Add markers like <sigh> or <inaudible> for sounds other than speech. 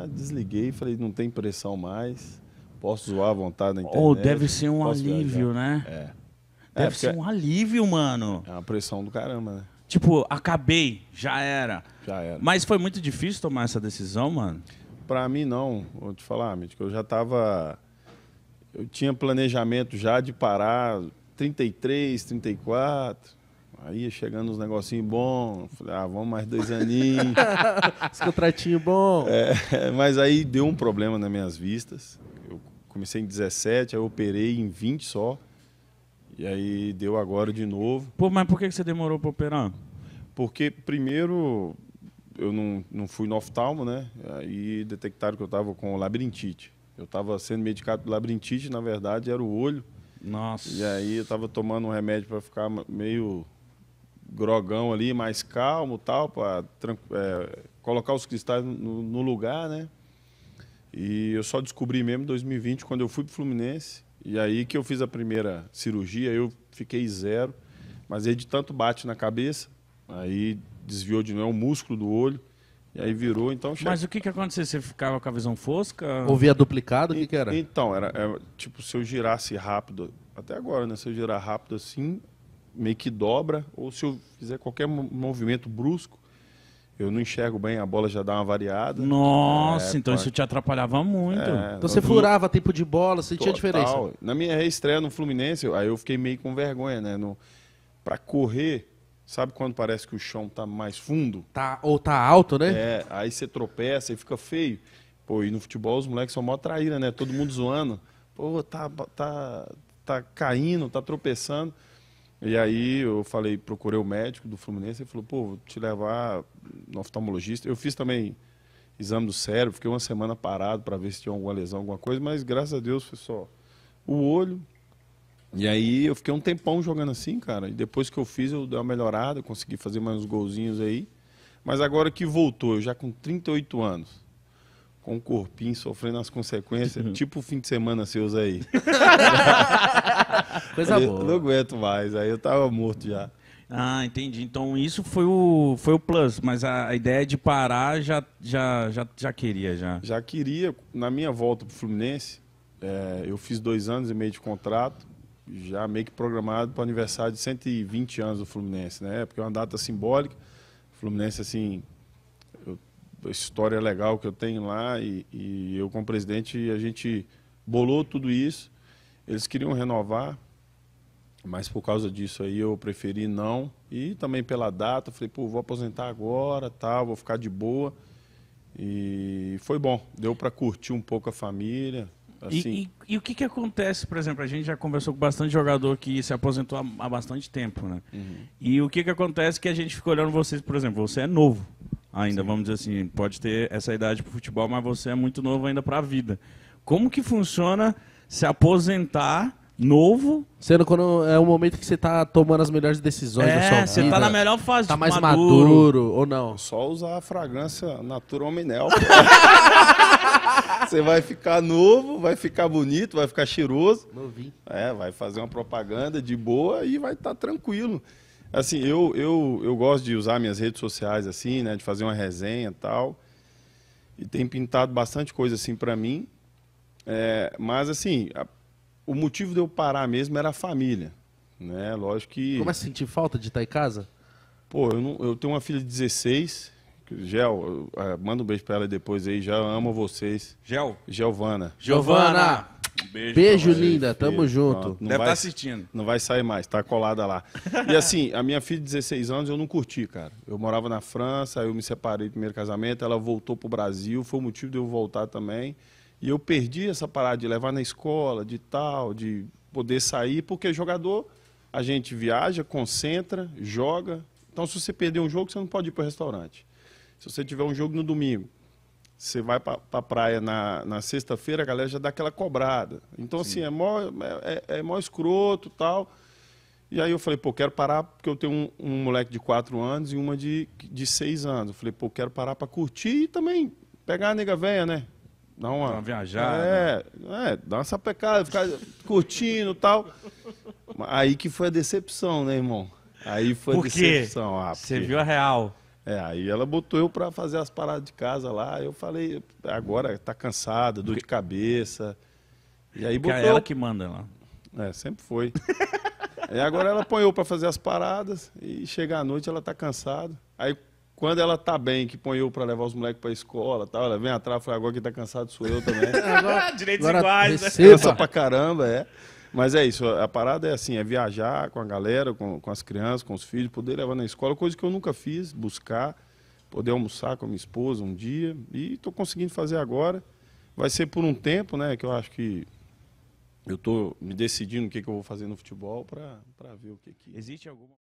Ah, desliguei, falei, não tem pressão mais. Posso zoar à vontade na internet. Ou oh, deve ser um alívio, viajar. né? É. é deve é, ser um alívio, mano. É uma pressão do caramba, né? Tipo, acabei, já era. Já era. Mas foi muito difícil tomar essa decisão, mano? Pra mim, não. Vou te falar, Mítico, eu já tava... Eu tinha planejamento já de parar 33, 34... Aí chegando uns negocinhos bons, falei, ah, vamos mais dois aninhos. Esse <laughs> contratinho bom. É, <laughs> mas aí deu um problema nas minhas vistas. Eu comecei em 17, aí operei em 20 só. E aí deu agora de novo. Pô, mas por que você demorou para operar? Porque primeiro eu não, não fui no oftalmo, né? Aí detectaram que eu estava com labirintite. Eu estava sendo medicado por labirintite, na verdade era o olho. Nossa. E aí eu estava tomando um remédio para ficar meio grogão ali, mais calmo tal, para é, colocar os cristais no, no, lugar, né? E eu só descobri mesmo em 2020, quando eu fui para o Fluminense. E aí que eu fiz a primeira cirurgia, eu fiquei zero. Mas aí de tanto bate na cabeça, aí desviou de novo o é músculo do olho. E aí virou, então... Mas o que que acontecia? Você ficava com a visão fosca? Ouvia duplicado? O que, que era? Então, era, era, é, tipo, se eu girasse rápido, até agora, né? Se eu girar rápido assim, meio que dobra, ou se eu fizer qualquer movimento brusco, eu não enxergo bem, a bola já dá uma variada. Nossa, é, então pode... isso te atrapalhava muito. É, então você furava tempo de bola, você tinha diferença. Na minha reestreia no Fluminense, aí eu fiquei meio com vergonha, né? No... Pra correr, sabe quando parece que o chão tá mais fundo? Tá, ou tá alto, né? É, aí você tropeça e fica feio. Pô, e no futebol os moleques são mó traíra, né? Todo mundo zoando. Pô, tá, tá, tá caindo, tá tropeçando. E aí eu falei, procurei o médico do Fluminense, ele falou, pô, vou te levar no oftalmologista. Eu fiz também exame do cérebro, fiquei uma semana parado para ver se tinha alguma lesão, alguma coisa, mas graças a Deus foi só o olho. E aí eu fiquei um tempão jogando assim, cara. E depois que eu fiz, eu dei uma melhorada, consegui fazer mais uns golzinhos aí. Mas agora que voltou, eu já com 38 anos, com o corpinho sofrendo as consequências, uhum. tipo o fim de semana seus aí. <laughs> Coisa eu boa. Não aguento mais, aí eu tava morto já. Ah, entendi. Então isso foi o, foi o plus, mas a, a ideia de parar já, já, já, já queria, já. Já queria. Na minha volta pro Fluminense, é, eu fiz dois anos e meio de contrato, já meio que programado para o aniversário de 120 anos do Fluminense, né? Porque é uma data simbólica. Fluminense, assim, história legal que eu tenho lá e, e eu com o presidente a gente bolou tudo isso. Eles queriam renovar, mas por causa disso aí eu preferi não. E também pela data, falei, pô, vou aposentar agora, tal, tá, vou ficar de boa. E foi bom, deu para curtir um pouco a família. Assim. E, e, e, o que, que acontece, por exemplo, a gente já conversou com bastante jogador que se aposentou há, há bastante tempo, né? Uhum. E o que, que acontece que a gente ficou olhando vocês, por exemplo, você é novo ainda, Sim. vamos dizer assim, pode ter essa idade para o futebol, mas você é muito novo ainda para a vida. Como que funciona se aposentar novo. Sendo quando é o momento que você está tomando as melhores decisões é, da sua tá vida. Você está na melhor fase. Tá tipo, mais maduro. maduro. ou não? Só usar a fragrância Natura Homenel. <laughs> você vai ficar novo, vai ficar bonito, vai ficar cheiroso. Novinho. É, vai fazer uma propaganda de boa e vai estar tá tranquilo. Assim, eu, eu, eu gosto de usar minhas redes sociais, assim, né? De fazer uma resenha e tal. E tem pintado bastante coisa, assim, para mim. É, mas, assim, a, o motivo de eu parar mesmo era a família, né? Lógico que... Começa a sentir falta de estar em casa? Pô, eu, não, eu tenho uma filha de 16... Gel, é, manda um beijo pra ela depois aí, já amo vocês. Gel? Gelvana. Giovana! Giovana beijo, beijo linda. Tamo junto. Não, não Deve estar tá assistindo. Não vai sair mais, tá colada lá. E assim, a minha filha de 16 anos eu não curti, cara. Eu morava na França, eu me separei do primeiro casamento, ela voltou pro Brasil, foi o motivo de eu voltar também. E eu perdi essa parada de levar na escola, de tal, de poder sair, porque jogador, a gente viaja, concentra, joga. Então, se você perder um jogo, você não pode ir para o restaurante. Se você tiver um jogo no domingo, você vai para pra praia na, na sexta-feira, a galera já dá aquela cobrada. Então, assim, Sim. assim, é mó, é, é, é mó escroto tal. E aí eu falei, pô, quero parar, porque eu tenho um, um moleque de 4 anos e uma de, de 6 anos. Eu falei, pô, quero parar para curtir e também pegar a nega velha, né? Dar uma, uma viajada. É, né? é, dar uma sapecada, ficar curtindo e tal. Aí que foi a decepção, né, irmão? Aí foi Por a decepção. Ah, porque... Você viu a real. É, aí ela botou eu para fazer as paradas de casa lá. Eu falei, agora tá cansada, dor de cabeça. E aí é botou. É ela que manda lá. É, sempre foi. <laughs> e agora ela põe eu para fazer as paradas e chega à noite ela tá cansada. Aí quando ela tá bem, que põe eu pra levar os moleques pra escola tal, ela vem atrás e fala, agora que tá cansado sou eu também. <laughs> agora, <laughs> Direitos agora iguais, né? Cansa pra caramba, é. Mas é isso, a parada é assim, é viajar com a galera, com, com as crianças, com os filhos, poder levar na escola, coisa que eu nunca fiz, buscar, poder almoçar com a minha esposa um dia, e estou conseguindo fazer agora. Vai ser por um tempo, né, que eu acho que eu estou me decidindo o que, que eu vou fazer no futebol para ver o que, que... Existe alguma...